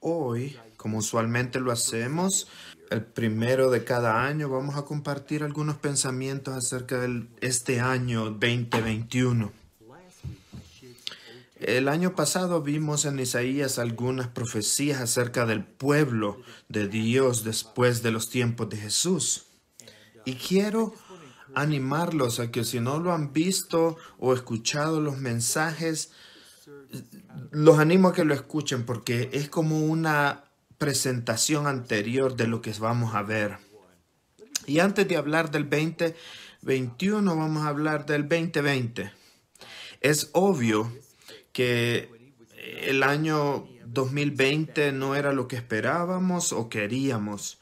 Hoy, como usualmente lo hacemos, el primero de cada año vamos a compartir algunos pensamientos acerca de este año 2021. El año pasado vimos en Isaías algunas profecías acerca del pueblo de Dios después de los tiempos de Jesús. Y quiero animarlos a que si no lo han visto o escuchado los mensajes, los animo a que lo escuchen porque es como una presentación anterior de lo que vamos a ver. Y antes de hablar del 2021, vamos a hablar del 2020. Es obvio que el año 2020 no era lo que esperábamos o queríamos,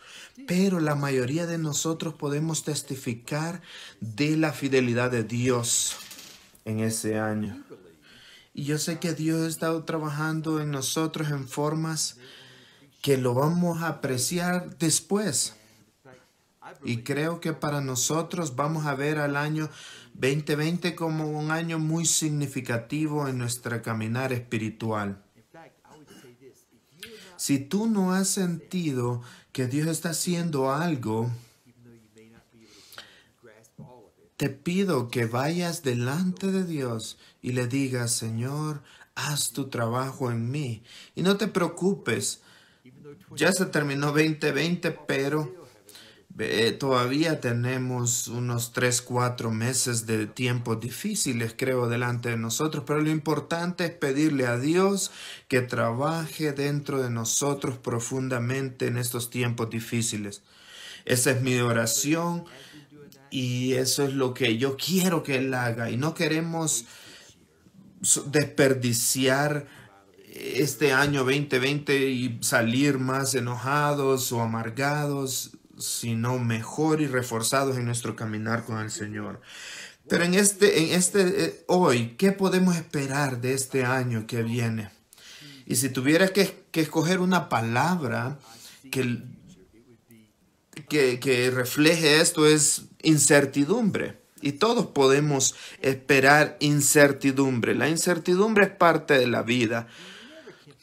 pero la mayoría de nosotros podemos testificar de la fidelidad de Dios en ese año. Y yo sé que Dios ha estado trabajando en nosotros en formas que lo vamos a apreciar después. Y creo que para nosotros vamos a ver al año 2020 como un año muy significativo en nuestra caminar espiritual. Si tú no has sentido que Dios está haciendo algo te pido que vayas delante de Dios y le digas, Señor, haz tu trabajo en mí. Y no te preocupes, ya se terminó 2020, pero todavía tenemos unos 3, 4 meses de tiempos difíciles, creo, delante de nosotros, pero lo importante es pedirle a Dios que trabaje dentro de nosotros profundamente en estos tiempos difíciles. Esa es mi oración y eso es lo que yo quiero que Él haga. Y no queremos desperdiciar este año 2020 y salir más enojados o amargados, sino mejor y reforzados en nuestro caminar con el Señor. Pero en este, en este eh, hoy, ¿qué podemos esperar de este año que viene? Y si tuviera que, escoger una palabra que, que refleje esto es incertidumbre. Y todos podemos esperar incertidumbre. La incertidumbre es parte de la vida.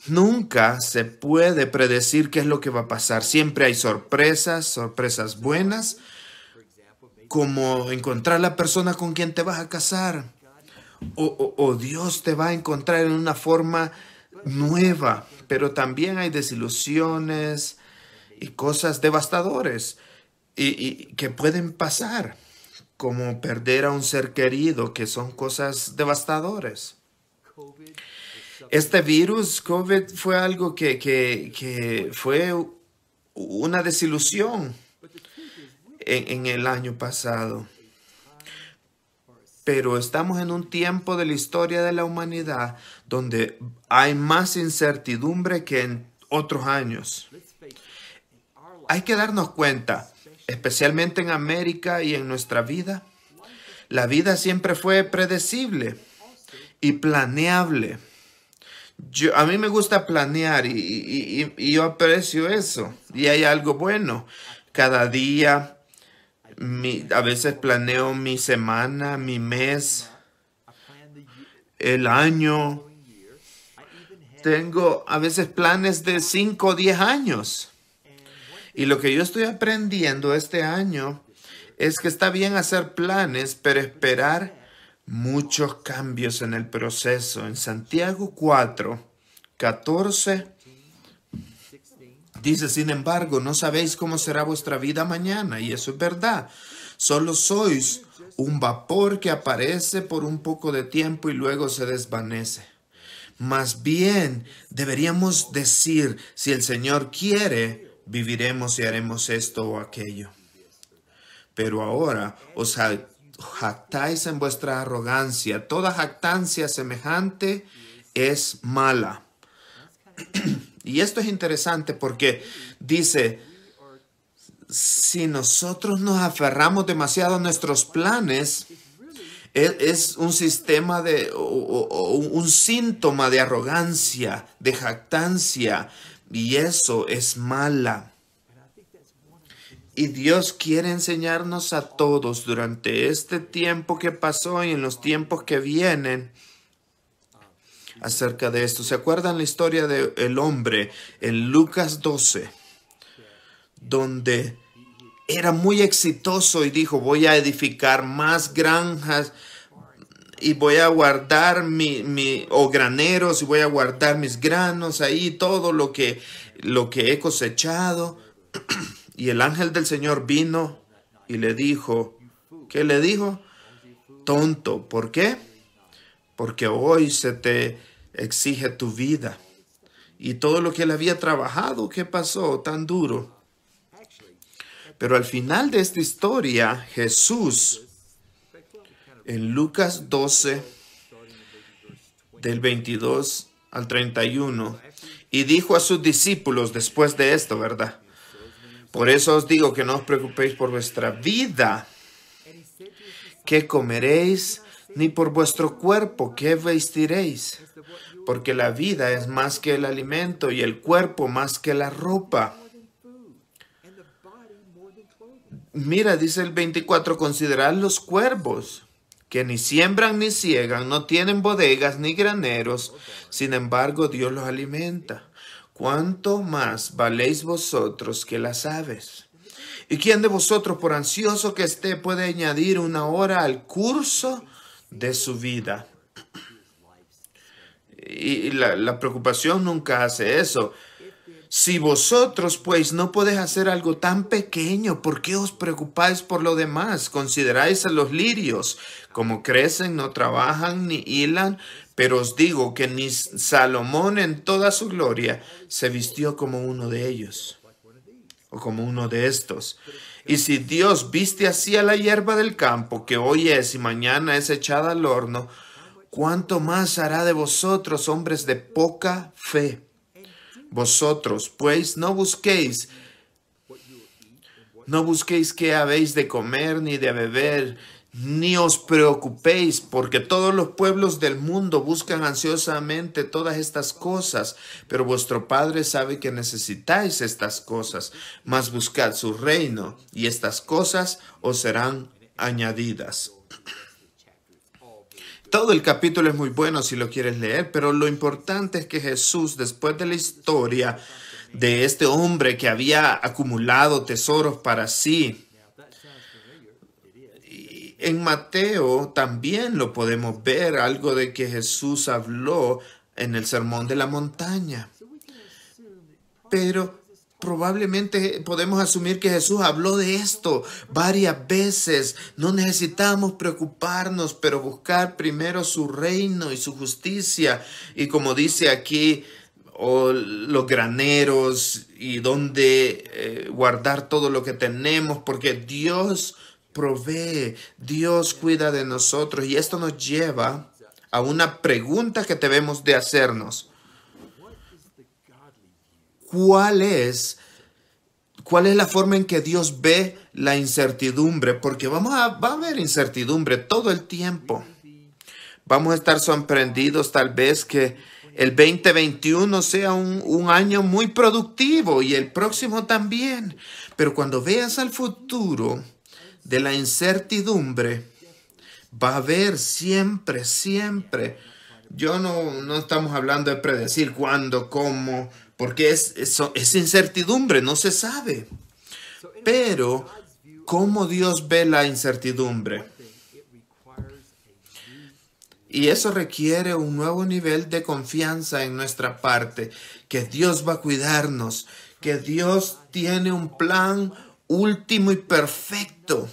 Nunca se puede predecir qué es lo que va a pasar. Siempre hay sorpresas, sorpresas buenas, como encontrar la persona con quien te vas a casar. O, Dios te va a encontrar en una forma nueva. Pero también hay desilusiones y cosas devastadoras y, que pueden pasar, como perder a un ser querido, que son cosas devastadoras. Este virus, COVID, fue algo que, fue una desilusión en, en el año pasado. Pero estamos en un tiempo de la historia de la humanidad donde hay más incertidumbre que en otros años. Hay que darnos cuenta especialmente en América y en nuestra vida, la vida siempre fue predecible y planeable. Yo, a mí me gusta planear y, yo aprecio eso. Y hay algo bueno. Cada día, a veces planeo mi semana, mi mes, el año. Tengo a veces planes de 5 o 10 años. Y lo que yo estoy aprendiendo este año es que está bien hacer planes, pero esperar muchos cambios en el proceso. En Santiago 4, 14, dice, sin embargo, no sabéis cómo será vuestra vida mañana, y eso es verdad. Solo sois un vapor que aparece por un poco de tiempo y luego se desvanece. Más bien, deberíamos decir, si el Señor quiere, viviremos y haremos esto o aquello. Pero ahora os jactáis en vuestra arrogancia. Toda jactancia semejante es mala. Y esto es interesante porque dice, si nosotros nos aferramos demasiado a nuestros planes, e-, es, un sistema de, un síntoma de arrogancia, de jactancia, y eso es mala. Y Dios quiere enseñarnos a todos durante este tiempo que pasó y en los tiempos que vienen acerca de esto. ¿Se acuerdan la historia del el hombre en Lucas 12? Donde era muy exitoso y dijo, voy a edificar más granjas y voy a guardar mi, mi, o graneros y voy a guardar mis granos ahí, todo lo que, lo que he cosechado. Y el ángel del Señor vino y le dijo, ¿qué le dijo? Tonto, ¿por qué? Porque hoy se te exige tu vida. Y todo lo que él había trabajado, ¿qué pasó tan duro? Pero al final de esta historia, Jesús en Lucas 12, del 22 al 31, y dijo a sus discípulos después de esto, ¿verdad? Por eso os digo que no os preocupéis por vuestra vida, qué comeréis, ni por vuestro cuerpo, qué vestiréis, porque la vida es más que el alimento y el cuerpo más que la ropa. Mira, dice el 24, considerad los cuervos que ni siembran ni ciegan, no tienen bodegas ni graneros, sin embargo Dios los alimenta. ¿Cuánto más valéis vosotros que las aves? ¿Y quién de vosotros, por ansioso que esté, puede añadir una hora al curso de su vida? Y la, la preocupación nunca hace eso. Si vosotros pues no podéis hacer algo tan pequeño, ¿por qué os preocupáis por lo demás? Consideráis a los lirios, como crecen, no trabajan ni hilan, pero os digo que ni Salomón en toda su gloria se vistió como uno de ellos, o como uno de estos. Y si Dios viste así a la hierba del campo, que hoy es y mañana es echada al horno, ¿cuánto más hará de vosotros, hombres de poca fe? Vosotros, pues, no busquéis, no busquéis qué habéis de comer ni de beber, ni os preocupéis, porque todos los pueblos del mundo buscan ansiosamente todas estas cosas, pero vuestro Padre sabe que necesitáis estas cosas, mas buscad su reino, y estas cosas os serán añadidas. Todo el capítulo es muy bueno si lo quieres leer, pero lo importante es que Jesús, después de la historia de este hombre que había acumulado tesoros para sí, en Mateo también lo podemos ver, algo de que Jesús habló en el Sermón de la Montaña. Pero Probablemente podemos asumir que Jesús habló de esto varias veces. No necesitamos preocuparnos, pero buscar primero su reino y su justicia. Y como dice aquí, o oh, los graneros y dónde eh, guardar todo lo que tenemos, porque Dios provee, Dios cuida de nosotros. Y esto nos lleva a una pregunta que debemos de hacernos cuál es, cuál es la forma en que Dios ve la incertidumbre, porque vamos a, va a haber incertidumbre todo el tiempo. Vamos a estar sorprendidos tal vez que el 2021 sea un, año muy productivo y el próximo también. Pero cuando veas al futuro de la incertidumbre, va a haber siempre, siempre. Yo no, no estamos hablando de predecir cuándo, cómo, porque es, incertidumbre, no se sabe. Pero, ¿cómo Dios ve la incertidumbre? Y eso requiere un nuevo nivel de confianza en nuestra parte, que Dios va a cuidarnos, que Dios tiene un plan último y perfecto,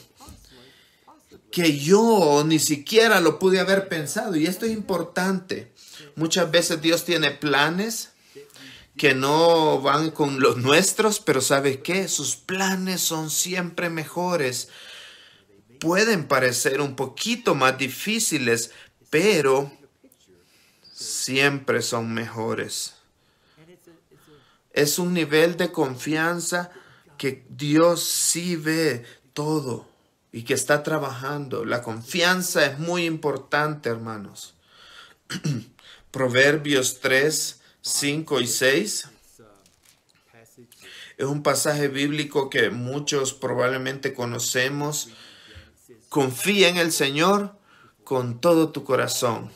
que yo ni siquiera lo pude haber pensado. Y esto es importante. Muchas veces Dios tiene planes que no van con los nuestros, pero ¿sabe qué? Sus planes son siempre mejores. Pueden parecer un poquito más difíciles, pero siempre son mejores. Es un nivel de confianza que Dios sí ve todo y que está trabajando. La confianza es muy importante, hermanos. Proverbios 3, 5 y 6 es un pasaje bíblico que muchos probablemente conocemos. Confía en el Señor con todo tu corazón.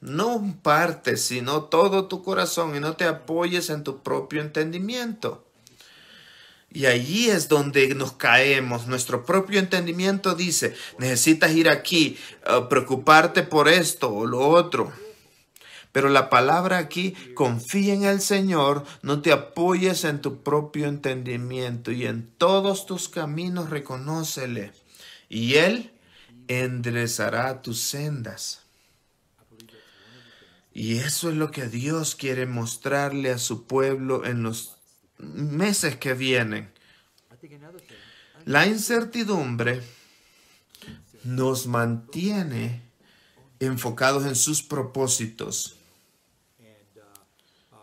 No parte, sino todo tu corazón y no te apoyes en tu propio entendimiento. Y allí es donde nos caemos. Nuestro propio entendimiento dice, necesitas ir aquí, eh, preocuparte por esto o lo otro pero la palabra aquí, confía en el Señor, no te apoyes en tu propio entendimiento y en todos tus caminos reconócele. Y Él enderezará tus sendas. Y eso es lo que Dios quiere mostrarle a su pueblo en los meses que vienen. La incertidumbre nos mantiene enfocados en sus propósitos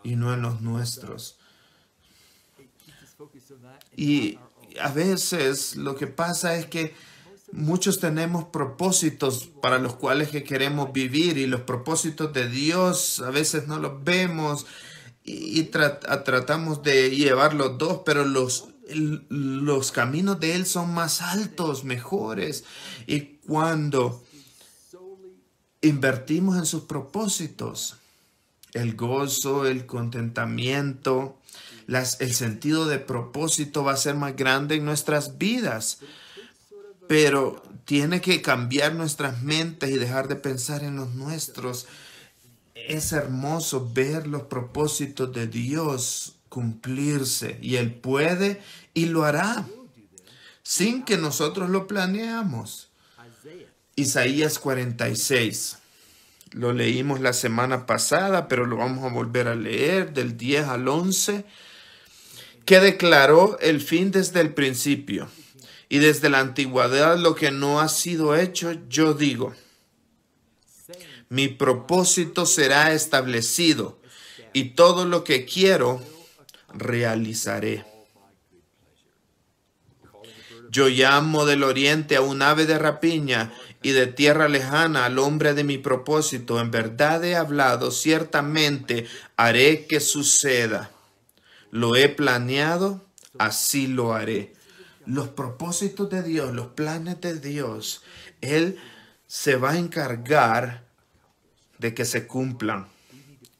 y no en los nuestros. Y a veces lo que pasa es que muchos tenemos propósitos para los cuales queremos vivir y los propósitos de Dios a veces no los vemos y, tratamos de llevar los dos, pero los, los caminos de Él son más altos, mejores. Y cuando invertimos en sus propósitos, el gozo, el contentamiento, las, el sentido de propósito va a ser más grande en nuestras vidas. Pero tiene que cambiar nuestras mentes y dejar de pensar en los nuestros. Es hermoso ver los propósitos de Dios cumplirse y Él puede y lo hará sin que nosotros lo planeamos. Isaías 46. Lo leímos la semana pasada, pero lo vamos a volver a leer del 10 al 11, que declaró el fin desde el principio. Y desde la antigüedad lo que no ha sido hecho, yo digo, mi propósito será establecido y todo lo que quiero realizaré. Yo llamo del oriente a un ave de rapiña y de tierra lejana al hombre de mi propósito. En verdad he hablado, ciertamente haré que suceda. Lo he planeado, así lo haré. Los propósitos de Dios, los planes de Dios, Él se va a encargar de que se cumplan.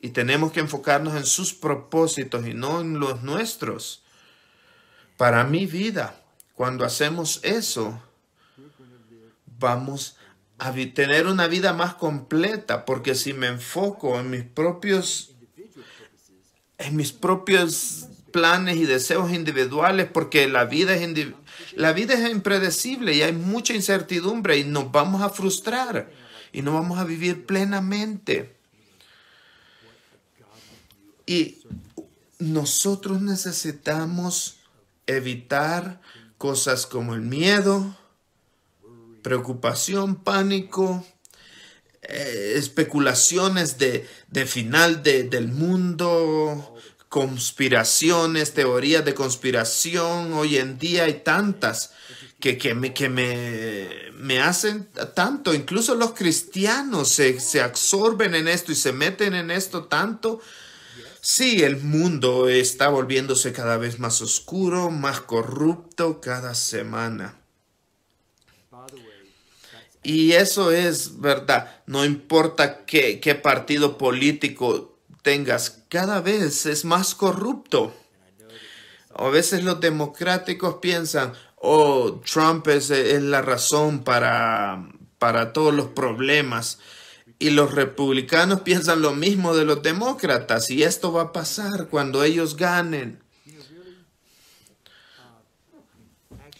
Y tenemos que enfocarnos en sus propósitos y no en los nuestros. Para mi vida, cuando hacemos eso, vamos a tener una vida más completa, porque si me enfoco en mis propios en mis propios planes y deseos individuales, porque la vida es la vida es impredecible y hay mucha incertidumbre y nos vamos a frustrar y no vamos a vivir plenamente. Y nosotros necesitamos evitar cosas como el miedo, preocupación, pánico, eh, especulaciones de, final del mundo, conspiraciones, teorías de conspiración. Hoy en día hay tantas que, me, que hacen tanto. Incluso los cristianos se, se absorben en esto y se meten en esto tanto. Sí, el mundo está volviéndose cada vez más oscuro, más corrupto cada semana. Y eso es verdad. No importa qué, partido político tengas, cada vez es más corrupto. A veces los democráticos piensan, oh, Trump es, la razón para, para todos los problemas. Y los republicanos piensan lo mismo de los demócratas. Y esto va a pasar cuando ellos ganen.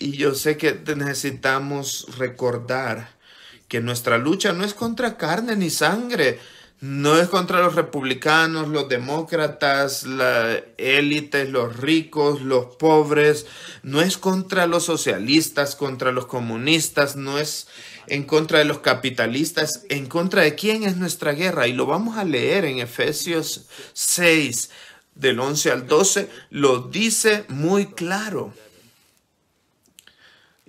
Y yo sé que necesitamos recordar que nuestra lucha no es contra carne ni sangre, no es contra los republicanos, los demócratas, las élites, los ricos, los pobres, no es contra los socialistas, contra los comunistas, no es en contra de los capitalistas, en contra de quién es nuestra guerra. Y lo vamos a leer en Efesios 6, del 11 al 12, lo dice muy claro.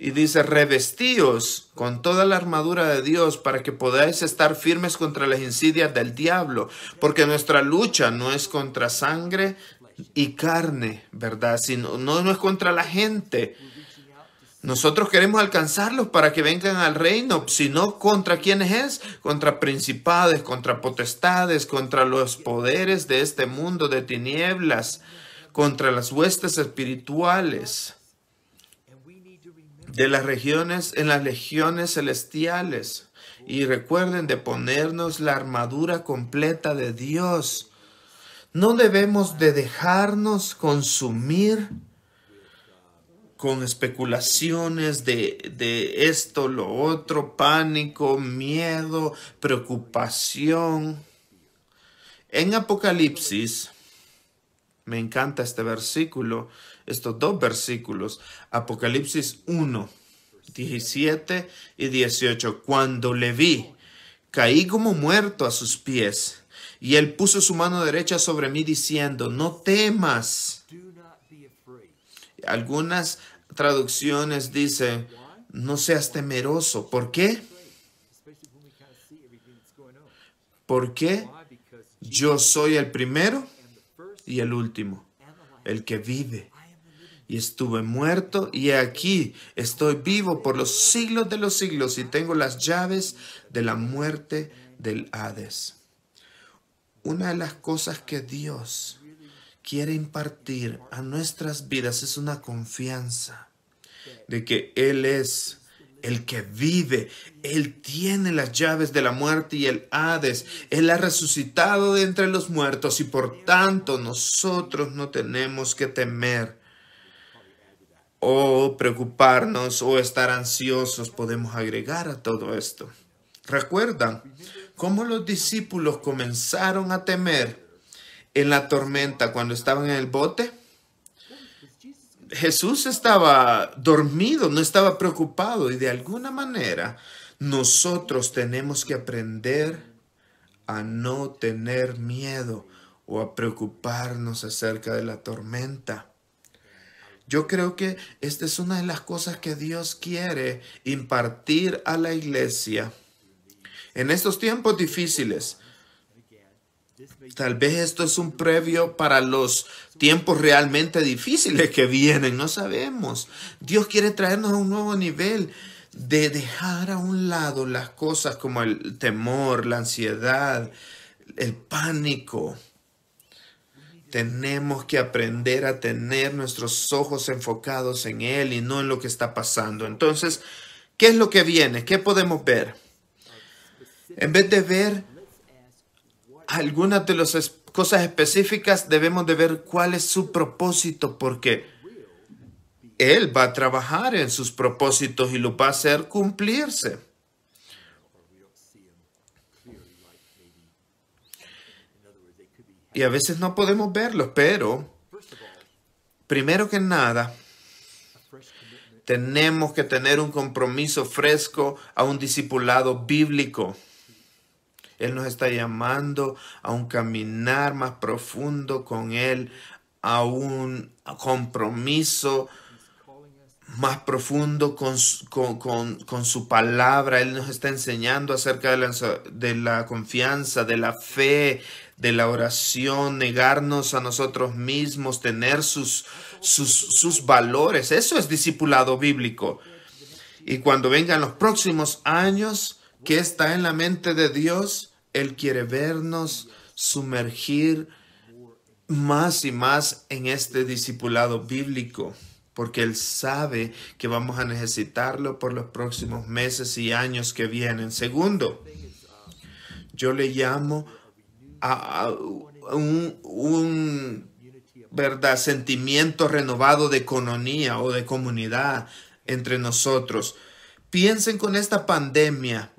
Y dice, revestíos con toda la armadura de Dios para que podáis estar firmes contra las insidias del diablo, porque nuestra lucha no es contra sangre y carne, ¿verdad? Sino, no, es contra la gente. Nosotros queremos alcanzarlos para que vengan al reino, sino contra quiénes es, contra principados, contra potestades, contra los poderes de este mundo de tinieblas, contra las huestes espirituales de las regiones en las legiones celestiales. Y recuerden de ponernos la armadura completa de Dios. No debemos de dejarnos consumir con especulaciones de, de esto, lo otro, pánico, miedo, preocupación. En Apocalipsis, me encanta este versículo, estos dos versículos, Apocalipsis 1, 17 y 18. Cuando le vi, caí como muerto a sus pies, y él puso su mano derecha sobre mí diciendo, no temas. Algunas traducciones dicen, no seas temeroso. ¿Por qué? Porque yo soy el primero y el último, el que vive y estuve muerto, y aquí estoy vivo por los siglos de los siglos, y tengo las llaves de la muerte del Hades. Una de las cosas que Dios quiere impartir a nuestras vidas es una confianza de que Él es el que vive. Él tiene las llaves de la muerte y el Hades. Él ha resucitado de entre los muertos y por tanto nosotros no tenemos que temer o preocuparnos o estar ansiosos podemos agregar a todo esto. Recuerdan cómo los discípulos comenzaron a temer en la tormenta cuando estaban en el bote. Jesús estaba dormido, no estaba preocupado y de alguna manera nosotros tenemos que aprender a no tener miedo o a preocuparnos acerca de la tormenta. Yo creo que esta es una de las cosas que Dios quiere impartir a la iglesia. En estos tiempos difíciles, Tal vez esto es un previo para los tiempos realmente difíciles que vienen, no sabemos. Dios quiere traernos a un nuevo nivel de dejar a un lado las cosas como el temor, la ansiedad, el pánico, tenemos que aprender a tener nuestros ojos enfocados en Él y no en lo que está pasando. Entonces, ¿qué es lo que viene? ¿Qué podemos ver? En vez de ver algunas de las cosas específicas, debemos de ver cuál es su propósito, porque Él va a trabajar en sus propósitos y lo va a hacer cumplirse. Y a veces no podemos verlos, pero primero que nada, tenemos que tener un compromiso fresco a un discipulado bíblico. Él nos está llamando a un caminar más profundo con Él, a un compromiso más profundo con, su palabra. Él nos está enseñando acerca de la, de la confianza, de la fe, de la oración, negarnos a nosotros mismos, tener sus, sus, valores. Eso es discipulado bíblico. Y cuando vengan los próximos años, que está en la mente de Dios? Él quiere vernos sumergir más y más en este discipulado bíblico, porque Él sabe que vamos a necesitarlo por los próximos meses y años que vienen. Segundo, yo le llamo a un, sentimiento renovado de economía o de comunidad entre nosotros. Piensen con esta pandemia,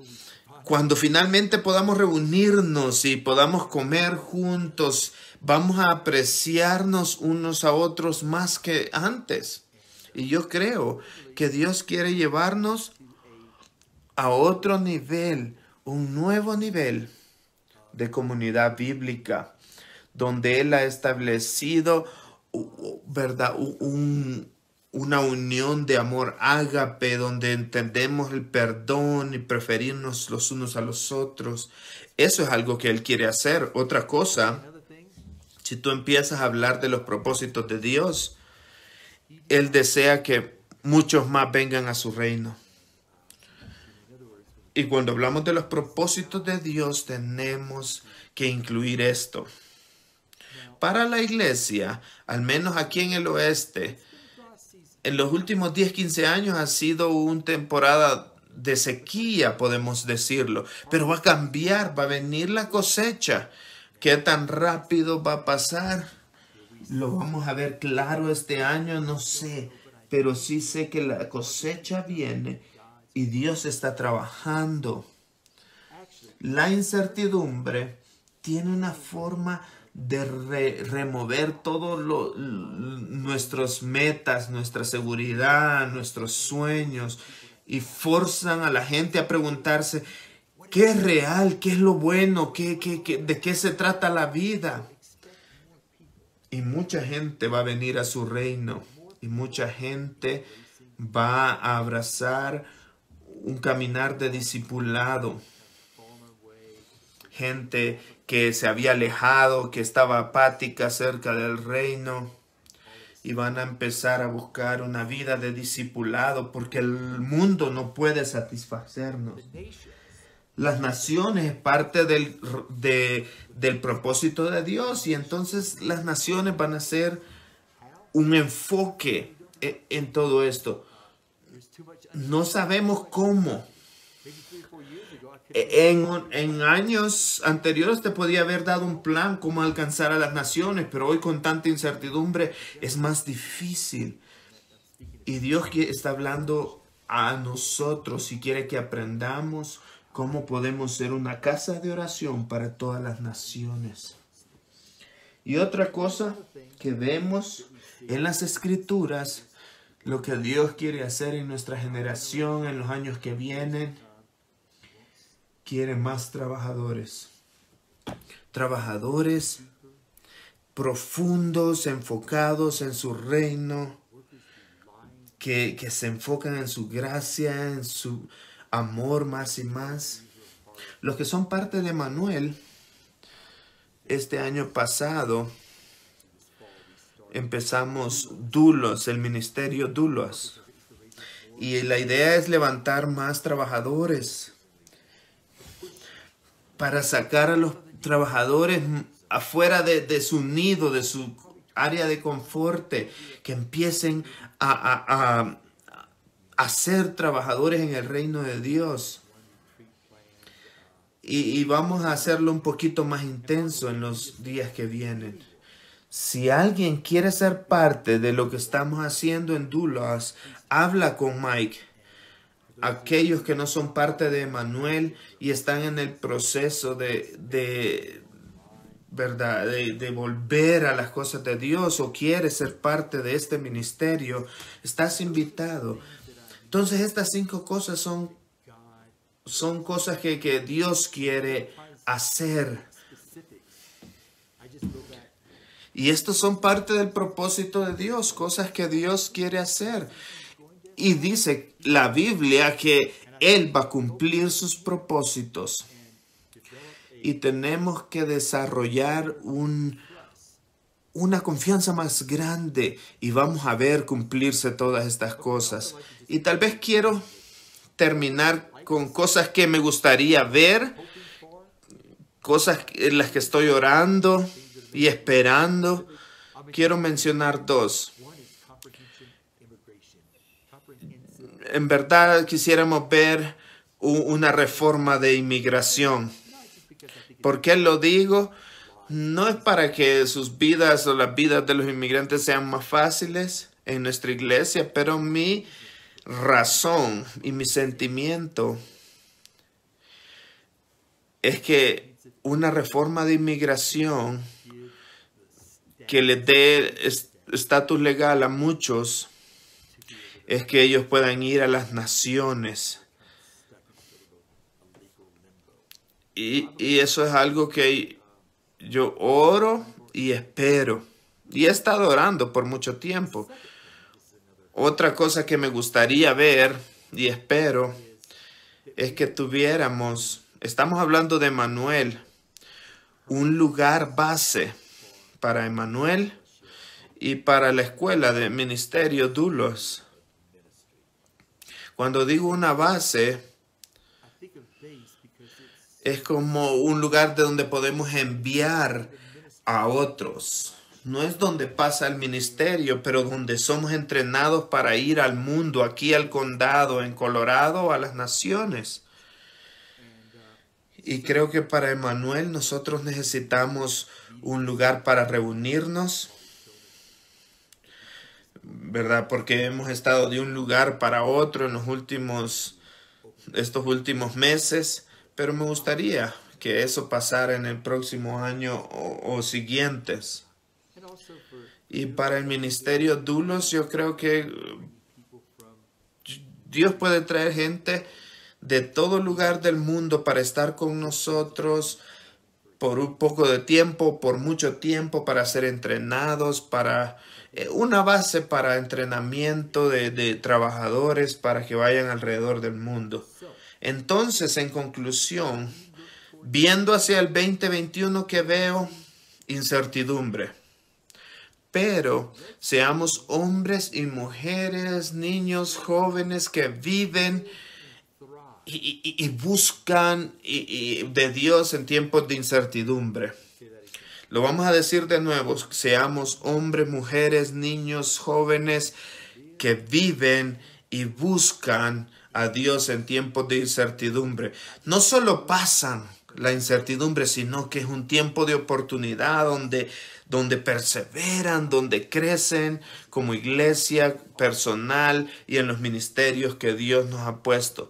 cuando finalmente podamos reunirnos y podamos comer juntos, vamos a apreciarnos unos a otros más que antes. Y yo creo que Dios quiere llevarnos a otro nivel, un nuevo nivel de comunidad bíblica, donde Él ha establecido, ¿verdad? una unión de amor ágape, donde entendemos el perdón y preferirnos los unos a los otros. Eso es algo que Él quiere hacer. Otra cosa, si tú empiezas a hablar de los propósitos de Dios, Él desea que muchos más vengan a su reino. Y cuando hablamos de los propósitos de Dios, tenemos que incluir esto. Para la iglesia, al menos aquí en el oeste, en los últimos 10, 15 años ha sido una temporada de sequía, podemos decirlo, pero va a cambiar, va a venir la cosecha. ¿Qué tan rápido va a pasar? Lo vamos a ver claro este año, no sé, pero sí sé que la cosecha viene y Dios está trabajando. La incertidumbre tiene una forma de remover todos nuestros metas, nuestra seguridad, nuestros sueños y forzan a la gente a preguntarse qué es real, qué es lo bueno, qué, de qué se trata la vida. Y mucha gente va a venir a su reino y mucha gente va a abrazar un caminar de discipulado. Gente que se había alejado, que estaba apática cerca del reino. Y van a empezar a buscar una vida de discipulado porque el mundo no puede satisfacernos. Las naciones es parte del, propósito de Dios y entonces las naciones van a ser un enfoque eh, en todo esto no sabemos cómo. E-, en, años anteriores te podía haber dado un plan cómo alcanzar a las naciones, pero hoy con tanta incertidumbre es más difícil. Y Dios está hablando a nosotros y quiere que aprendamos cómo podemos ser una casa de oración para todas las naciones. Y otra cosa que vemos en las escrituras lo que Dios quiere hacer en nuestra generación en los años que vienen. Quiere más trabajadores, trabajadores profundos, enfocados en su reino, que, que se enfocan en su gracia, en su amor más y más. Los que son parte de Manuel, este año pasado, empezamos Dulos, el ministerio Dulos. Y la idea es levantar más trabajadores para sacar a los trabajadores afuera de, su nido, de su área de confort, que empiecen a, ser trabajadores en el reino de Dios. y vamos a hacerlo un poquito más intenso en los días que vienen. Si alguien quiere ser parte de lo que estamos haciendo en Dulas, habla con Mike. Aquellos que no son parte de Manuel y están en el proceso de, ¿verdad? De, volver a las cosas de Dios o quiere ser parte de este ministerio, estás invitado. Entonces estas cinco cosas son, son cosas que, que Dios quiere hacer y estos son parte del propósito de Dios, cosas que Dios quiere hacer. Y dice la Biblia que Él va a cumplir sus propósitos. Y tenemos que desarrollar un, una confianza más grande y vamos a ver cumplirse todas estas cosas. Y tal vez quiero terminar con cosas que me gustaría ver, cosas en las que estoy orando y esperando, quiero mencionar dos. En verdad quisiéramos ver una reforma de inmigración. ¿Por qué lo digo? No es para que sus vidas o las vidas de los inmigrantes sean más fáciles en nuestra iglesia, pero mi razón y mi sentimiento es que una reforma de inmigración que les dé estatus legal a muchos es que ellos puedan ir a las naciones. Y, y, eso es algo que yo oro y espero. Y he estado orando por mucho tiempo. Otra cosa que me gustaría ver y espero es que tuviéramos, estamos hablando de Manuel, un lugar base para Emanuel y para la escuela de ministerio Dulos. Cuando digo una base, es como un lugar de donde podemos enviar a otros. No es donde pasa el ministerio, pero donde somos entrenados para ir al mundo, aquí al condado, en Colorado, a las naciones. Y creo que para Emanuel nosotros necesitamos un lugar para reunirnos, ¿verdad? Porque hemos estado de un lugar para otro en los últimos, estos últimos meses, pero me gustaría que eso pasara en el próximo año o, o siguientes. Y para el ministerio Dulos, yo creo que Dios puede traer gente de todo lugar del mundo para estar con nosotros por un poco de tiempo, por mucho tiempo, para ser entrenados, para eh, una base para entrenamiento de, de trabajadores para que vayan alrededor del mundo. Entonces, en conclusión, viendo hacia el 2021 que veo, incertidumbre. Pero seamos hombres y mujeres, niños, jóvenes que viven y, buscan de Dios en tiempos de incertidumbre. Lo vamos a decir de nuevo, seamos hombres, mujeres, niños, jóvenes que viven y buscan a Dios en tiempos de incertidumbre. No solo pasan la incertidumbre, sino que es un tiempo de oportunidad donde, donde perseveran, donde crecen como iglesia personal y en los ministerios que Dios nos ha puesto.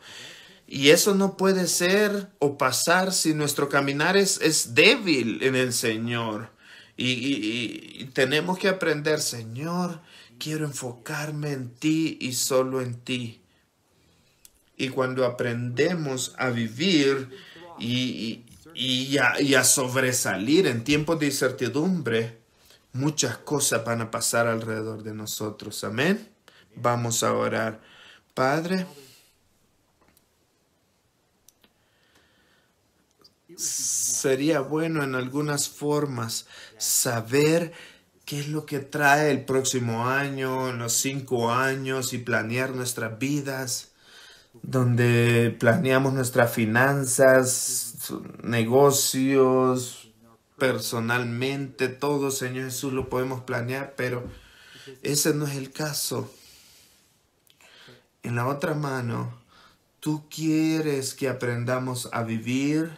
Y eso no puede ser o pasar si nuestro caminar es, es débil en el Señor. Y, tenemos que aprender, Señor, quiero enfocarme en ti y solo en ti. Y cuando aprendemos a vivir y, a, y a sobresalir en tiempos de incertidumbre, muchas cosas van a pasar alrededor de nosotros. Amén. Vamos a orar. Padre. sería bueno en algunas formas saber qué es lo que trae el próximo año, los cinco años y planear nuestras vidas, donde planeamos nuestras finanzas, negocios, personalmente, todo, Señor Jesús, lo podemos planear, pero ese no es el caso. En la otra mano, tú quieres que aprendamos a vivir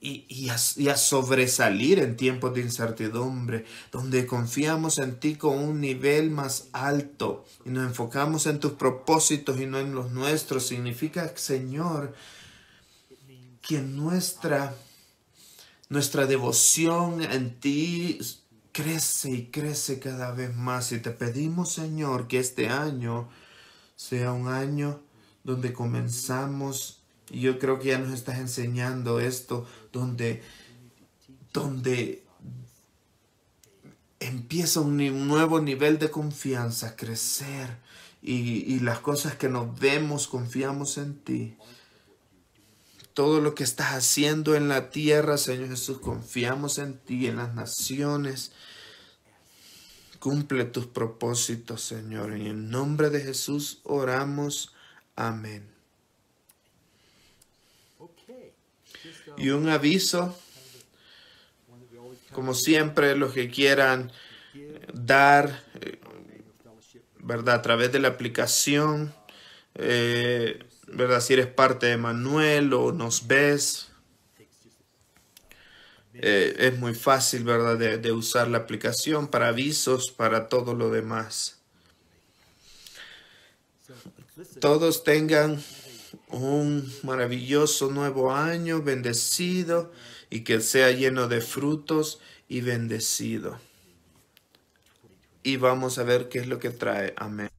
y, y, a, sobresalir en tiempos de incertidumbre, donde confiamos en ti con un nivel más alto y nos enfocamos en tus propósitos y no en los nuestros. Significa, Señor, que nuestra, nuestra devoción en ti crece y crece cada vez más. Y te pedimos, Señor, que este año sea un año donde comenzamos y yo creo que ya nos estás enseñando esto donde, empieza un nuevo nivel de confianza, crecer y, y las cosas que nos vemos, confiamos en ti. Todo lo que estás haciendo en la tierra, Señor Jesús, confiamos en ti, en las naciones. Cumple tus propósitos, Señor. En el nombre de Jesús oramos. Amén. y un aviso. Como siempre, los que quieran dar, eh, ¿verdad? A través de la aplicación, eh, ¿verdad? Si eres parte de Manuel o nos ves, eh, es muy fácil, ¿verdad? de usar la aplicación para avisos, para todo lo demás. Todos tengan un maravilloso nuevo año bendecido y que sea lleno de frutos y bendecido. Y vamos a ver qué es lo que trae. Amén.